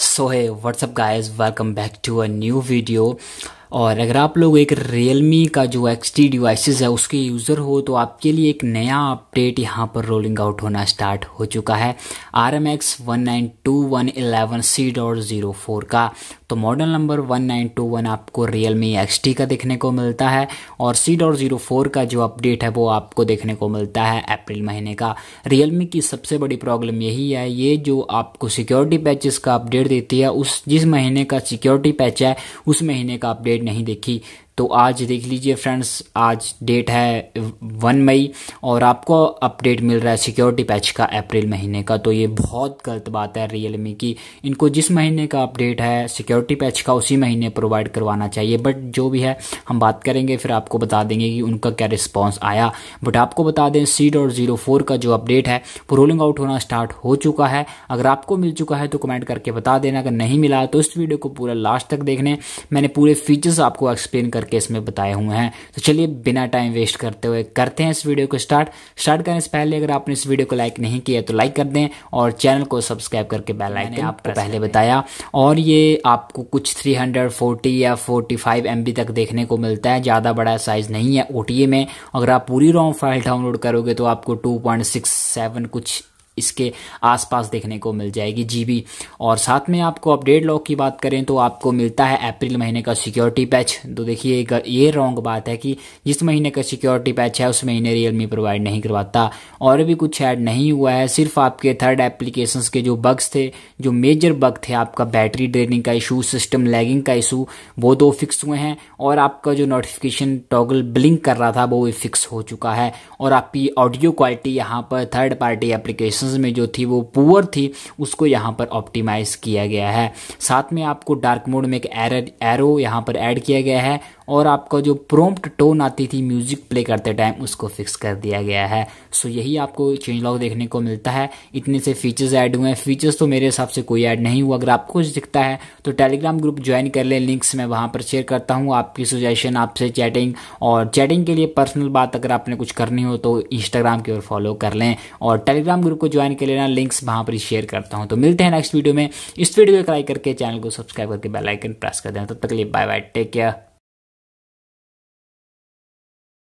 so hey what's up guys welcome back to a new video और अगर आप लोग एक Realme का जो एक्स टी डिवाइसेज है उसके यूज़र हो तो आपके लिए एक नया अपडेट यहाँ पर रोलिंग आउट होना स्टार्ट हो चुका है R M X one nine two one eleven C dot zero four का तो model number one nine two one आपको रियल मी एक्स टी का देखने को मिलता है और सी डॉट ज़ीरो फोर का जो अपडेट है वो आपको देखने को मिलता है अप्रैल महीने का रियल मी की सबसे बड़ी प्रॉब्लम यही है ये जो आपको सिक्योरिटी पैचेस का अपडेट देती है उस जिस महीने का सिक्योरिटी पैच है उस महीने का अपडेट नहीं देखी तो आज देख लीजिए फ्रेंड्स आज डेट है वन मई और आपको अपडेट मिल रहा है सिक्योरिटी पैच का अप्रैल महीने का तो ये बहुत गलत बात है रियल मी की इनको जिस महीने का अपडेट है सिक्योरिटी पैच का उसी महीने प्रोवाइड करवाना चाहिए बट जो भी है हम बात करेंगे फिर आपको बता देंगे कि उनका क्या रिस्पॉन्स आया बट आपको बता दें सी डॉट जीरो फोर का जो अपडेट है वो रोलिंग आउट होना स्टार्ट हो चुका है अगर आपको मिल चुका है तो कमेंट करके बता देना अगर नहीं मिला तो इस वीडियो को पूरा लास्ट तक देखने मैंने पूरे फीचर्स आपको एक्सप्लेन कर करके इसमें बताए हुए हैं तो चलिए बिना टाइम वेस्ट करते हुए करते हैं इस वीडियो को स्टार्ट स्टार्ट करने से पहले अगर आपने इस वीडियो को लाइक नहीं किया तो लाइक कर दें और चैनल को सब्सक्राइब करके बेल आइकन आपको पहले बताया और ये आपको कुछ 340 या 45 एमबी तक देखने को मिलता है ज़्यादा बड़ा साइज़ नहीं है ओटीए में अगर आप पूरी रॉम फाइल डाउनलोड करोगे तो आपको 2.67 कुछ इसके आसपास देखने को मिल जाएगी जीबी और साथ में आपको अपडेट लॉक की बात करें तो आपको मिलता है अप्रैल महीने का सिक्योरिटी पैच तो देखिए ये रॉन्ग बात है कि जिस महीने का सिक्योरिटी पैच है उस महीने रियलमी प्रोवाइड नहीं करवाता और भी कुछ ऐड नहीं हुआ है सिर्फ आपके थर्ड एप्लीकेशन के जो बग्स थे जो मेजर बग थे आपका बैटरी ड्रेनिंग का इशू सिस्टम लैगिंग का इशू वो दो फिक्स हुए हैं और आपका जो नोटिफिकेशन टॉगल ब्लिंक कर रहा था वो भी फिक्स हो चुका है और आपकी ऑडियो क्वालिटी यहाँ पर थर्ड पार्टी एप्लीकेशन क्लासेस में जो थी वो पुअर थी उसको यहाँ पर ऑप्टिमाइज़ किया गया है साथ में आपको डार्क मोड में एक एरर एरो यहाँ पर ऐड किया गया है और आपका जो प्रोम्प्ट टोन आती थी म्यूजिक प्ले करते टाइम उसको फिक्स कर दिया गया है सो यही आपको चेंज लॉग देखने को मिलता है इतने से फीचर्स ऐड हुए हैं फीचर्स तो मेरे हिसाब से कोई ऐड नहीं हुआ अगर आपको कुछ दिखता है तो टेलीग्राम ग्रुप ज्वाइन कर लें लिंक्स मैं वहाँ पर शेयर करता हूँ आपकी सुजेशन आपसे चैटिंग और चैटिंग के लिए पर्सनल बात अगर आपने कुछ करनी हो तो इंस्टाग्राम की ओर फॉलो कर लें और टेलीग्राम ग्रुप को ज्वाइन कर लेना लिंक्स वहाँ पर शेयर करता हूँ तो मिलते हैं नेक्स्ट वीडियो में इस वीडियो को लाइक करके चैनल को सब्सक्राइब करके बेलाइकन प्रेस कर देना तब तो तक लिए बाय बाय टेक केयर